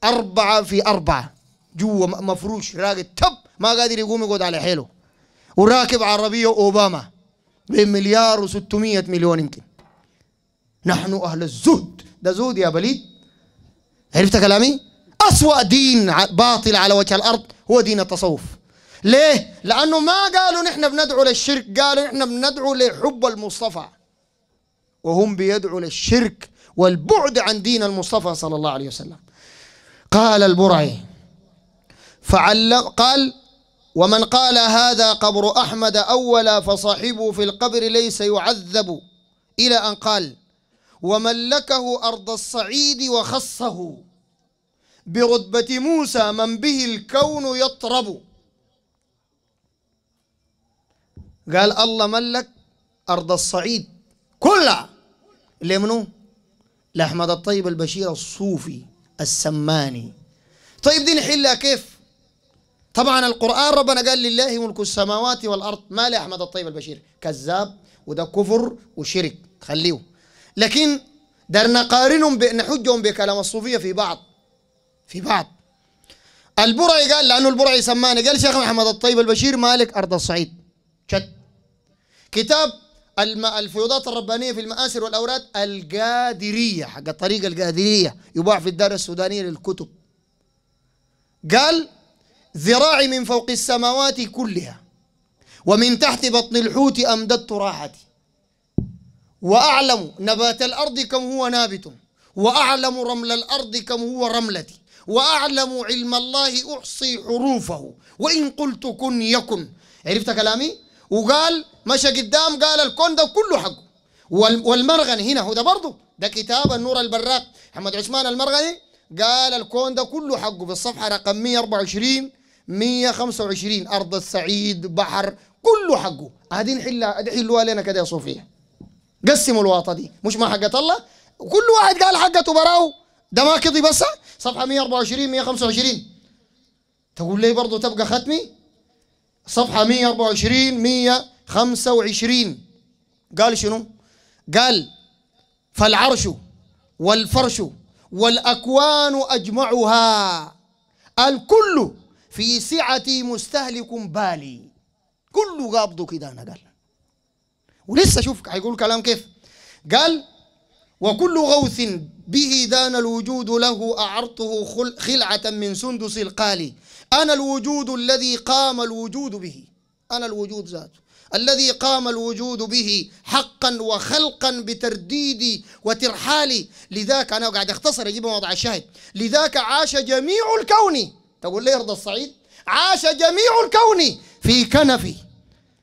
أربعة في أربعة جوا مفروش راقد تب ما قادر يقوم يقعد على حيله وراكب عربية أوباما بمليار و600 مليون يمكن نحن أهل الزهد ده زهد يا بليد عرفت كلامي؟ أسوأ دين باطل على وجه الأرض هو دين التصوف ليه؟ لأنه ما قالوا نحن بندعو للشرك قالوا نحن بندعو لحب المصطفى وهم بيدعوا للشرك والبعد عن دين المصطفى صلى الله عليه وسلم قال البرعي فعلم قال ومن قال هذا قبر أحمد أولا فصاحبه في القبر ليس يعذب إلى أن قال وملكه أرض الصعيد وخصه برتبة موسى من به الكون يطرب قال الله ملك أرض الصعيد كلها لمنو لأحمد الطيب البشير الصوفي السماني طيب دي نحلها كيف طبعا القرآن ربنا قال لله ملك السماوات والأرض ما لأحمد الطيب البشير كذاب وده كفر وشرك خليه لكن درنا نقارنهم نحجهم بكلام الصوفية في بعض في بعض البرعي قال لأنه البرعي سماني قال شيخ محمد الطيب البشير مالك أرض الصعيد شد كتاب الفيوضات الربانية في المآسر والأوراد القادرية حق الطريقة القادرية يباع في الدار السودانية للكتب قال ذراعي من فوق السماوات كلها ومن تحت بطن الحوت أمددت راحتي وأعلم نبات الأرض كم هو نابت وأعلم رمل الأرض كم هو رملتي وأعلم علم الله أحصي حروفه وإن قلت كن يكن عرفت كلامي وقال مشى قدام قال الكون ده كله حقه والمرغن هنا هو ده برضه ده كتاب النور البراق محمد عثمان المرغني قال الكون ده كله حقه بالصفحة رقم 124 125 ارض السعيد بحر كله حقه هذه نحلها حلوها لنا كده يا صوفيا قسموا الواطه دي مش ما حقت الله كل واحد قال حقته براو ده ما كضي بس صفحه 124 125 تقول لي برضه تبقى ختمي صفحه 124 125 قال شنو قال فالعرش والفرش والأكوان أجمعها الكل في سعتي مستهلك بالي كله قابضه كده انا قال ولسه شوف هيقول كلام كيف قال وكل غوث به دان الوجود له اعرته خلعة من سندس القالي أنا الوجود الذي قام الوجود به أنا الوجود ذاته الذي قام الوجود به حقا وخلقا بترديدي وترحالي لذاك أنا قاعد أختصر أجيب وضع الشاهد لذاك عاش جميع الكون تقول لي ارض الصعيد عاش جميع الكون في كنفي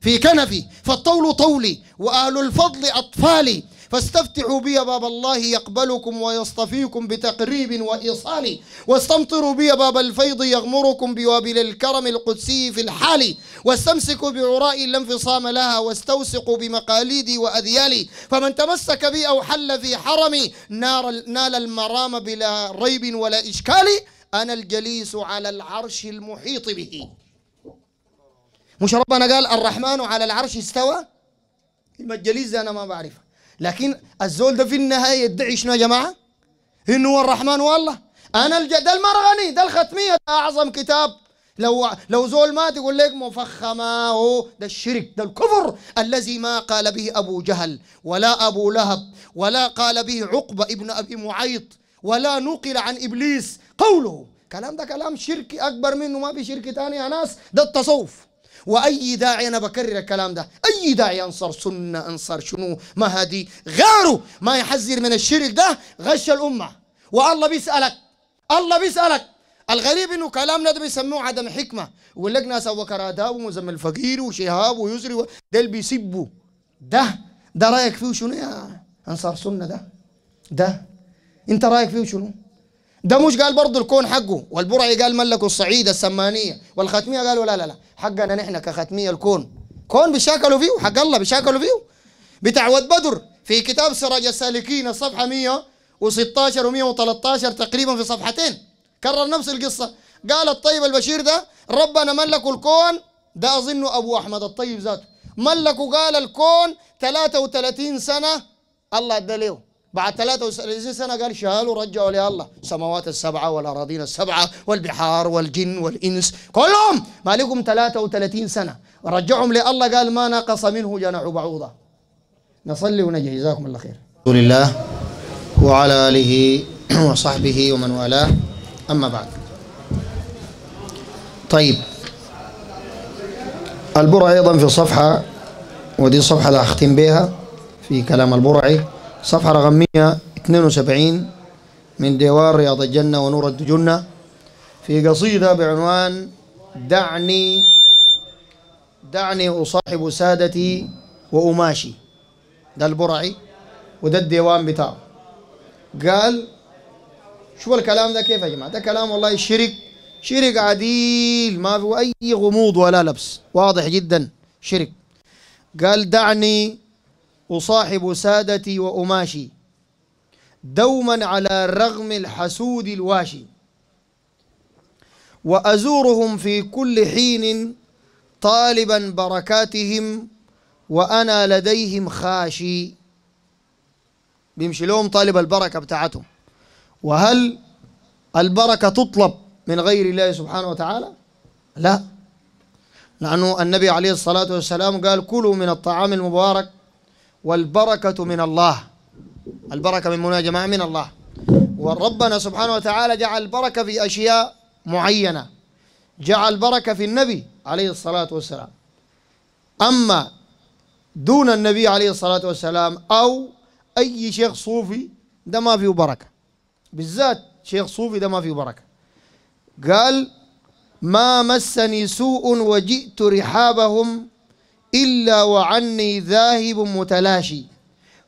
في كنفي فالطول طولي وأهل الفضل أطفالي فاستفتحوا بي باب الله يقبلكم ويصطفيكم بتقريب وإيصال واستمطروا بي باب الفيض يغمركم بوابل الكرم القدسي في الحال واستمسكوا بعراء لا انفصام لها واستوسقوا بمقاليدي وأذيالي فمن تمسك بي أو حل في حرمي نار نال المرام بلا ريب ولا إشكال أنا الجليس على العرش المحيط به مش ربنا قال الرحمن على العرش استوى كلمة جليس أنا ما بعرفها لكن الزول ده في النهاية يدعي شنو يا جماعة إنه هو الرحمن والله أنا الجد ده المرغني ده الختمية ده أعظم كتاب لو لو زول مات يقول لك مفخماه ده الشرك ده الكفر الذي ما قال به ابو جهل ولا ابو لهب ولا قال به عقبه ابن ابي معيط ولا نقل عن ابليس قوله كلام ده كلام شركي اكبر منه ما في شركه ثانيه يا ناس ده التصوف واي داعي انا بكرر الكلام ده اي داعي انصر سنه انصر شنو مهدي غيره ما يحذر من الشرك ده غش الامه والله بيسالك الله بيسالك الغريب انه كلامنا ده بيسموه عدم حكمه يقول لك ناس ابو كراداب ومزمل الفقير وشهاب ويزري و... ده اللي بيسبوا ده ده رايك فيه شنو يا انصار سنه ده ده انت رايك فيه شنو ده مش قال برضه الكون حقه والبرعي قال ملكوا الصعيد السمانيه والختميه قالوا لا لا لا حقنا نحن كختميه الكون كون بيشاكلوا فيه حق الله بيشاكلوا فيه بتاع ود بدر في كتاب سراج السالكين الصفحه 116 و 113 تقريبا في صفحتين كرر نفس القصه قال الطيب البشير ده ربنا ملكوا الكون ده اظنه ابو احمد الطيب ذاته ملكوا قال الكون 33 سنه الله ادى بعد 33 سنة قال شالوا رجعوا لله السماوات السبعة والأراضين السبعة والبحار والجن والإنس كلهم ما لكم 33 سنة رجعهم لله قال ما نقص منه جناح بعوضة نصلي ونجي جزاكم الله خير رسول الله وعلى آله وصحبه ومن والاه أما بعد طيب البرع أيضا في صفحة ودي الصفحة اللي أختم بها في كلام البرعي صفحة رقم 172 من ديوان رياض الجنة ونور الدجنة في قصيدة بعنوان دعني دعني أصاحب سادتي وأماشي ده البرعي وده الديوان بتاعه قال شوف الكلام ده كيف يا جماعة ده كلام والله شرك شرك عديل ما في أي غموض ولا لبس واضح جدا شرك قال دعني أصاحب سادتي وأماشي دوما على رغم الحسود الواشي وأزورهم في كل حين طالبا بركاتهم وأنا لديهم خاشي بيمشي لهم طالب البركة بتاعتهم وهل البركة تطلب من غير الله سبحانه وتعالى لا لأنه النبي عليه الصلاة والسلام قال كلوا من الطعام المبارك والبركة من الله البركة من منى جماعة من الله وربنا سبحانه وتعالى جعل بركة في أشياء معينة جعل بركة في النبي عليه الصلاة والسلام أما دون النبي عليه الصلاة والسلام أو أي شيخ صوفي ده ما فيه بركة بالذات شيخ صوفي ده ما فيه بركة قال ما مسني سوء وجئت رحابهم إلا وعني ذاهب متلاشي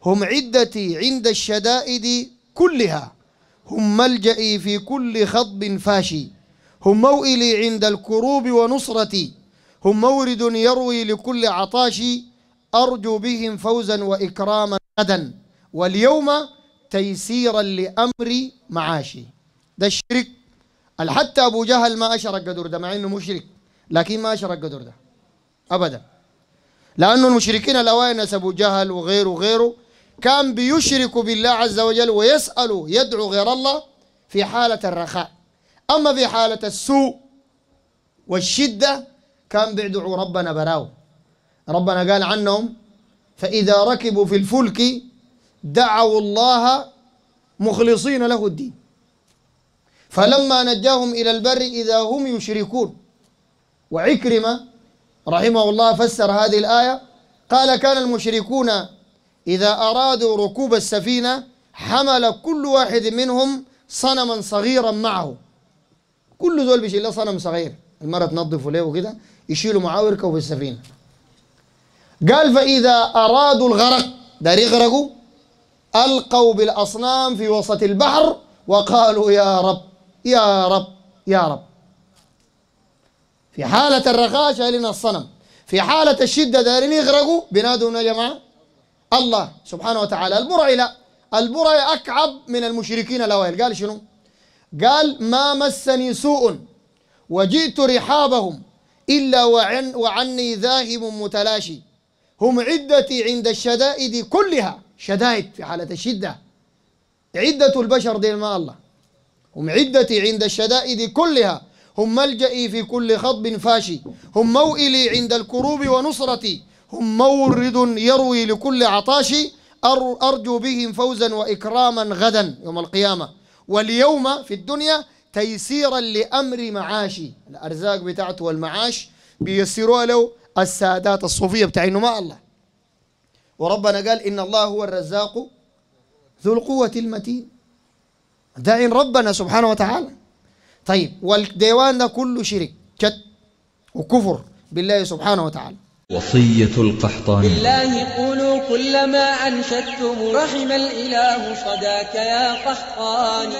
هم عدتي عند الشدائد كلها هم ملجئي في كل خطب فاشي هم موئلي عند الكروب ونصرتي هم مورد يروي لكل عطاشي أرجو بهم فوزا وإكراما غدا واليوم تيسيرا لأمر معاشي ده الشرك حتى أبو جهل ما أشرك قدر ده مع إنه مشرك لكن ما أشرك قدر ده أبدا لأن المشركين الأوائل أبو جهل وغيره وغيره كان بيشرك بالله عز وجل ويسأل يدعو غير الله في حالة الرخاء أما في حالة السوء والشدة كان بيدعوا ربنا براو ربنا قال عنهم فإذا ركبوا في الفلك دعوا الله مخلصين له الدين فلما نجاهم إلى البر إذا هم يشركون وعكرمة رحمه الله فسر هذه الآية قال كان المشركون إذا أرادوا ركوب السفينة حمل كل واحد منهم صنما صغيرا معه كل زول بيشيل له صنم صغير المرة تنظفه ليه وكده يشيلوا معاه ويركبوا في السفينة قال فإذا أرادوا الغرق دار يغرقوا ألقوا بالأصنام في وسط البحر وقالوا يا رب يا رب يا رب في حالة الرخاء شايلين الصنم في حالة الشدة دارين يغرقوا بنادوا يا جماعة الله سبحانه وتعالى البرعي لا البرعي أكعب من المشركين الأوائل قال شنو قال ما مسني سوء وجئت رحابهم إلا وعن وعني ذاهب متلاشي هم عدتي عند الشدائد كلها شدائد في حالة الشدة عدة البشر دي ما الله هم عدتي عند الشدائد كلها هم ملجئي في كل خضب فاشي هم موئلي عند الكروب ونصرتي هم مورد يروي لكل عطاشي أرجو بهم فوزا وإكراما غدا يوم القيامة واليوم في الدنيا تيسيرا لأمر معاشي الأرزاق بتاعته والمعاش بيسروها له السادات الصوفية بتاعينه مع الله وربنا قال إن الله هو الرزاق ذو القوة المتين داعين ربنا سبحانه وتعالى طيب والديوان ده كله شرك شت وكفر بالله سبحانه وتعالى وصية القحطاني بالله قولوا كلما أنشدتم رحم الإله صداك يا قحطاني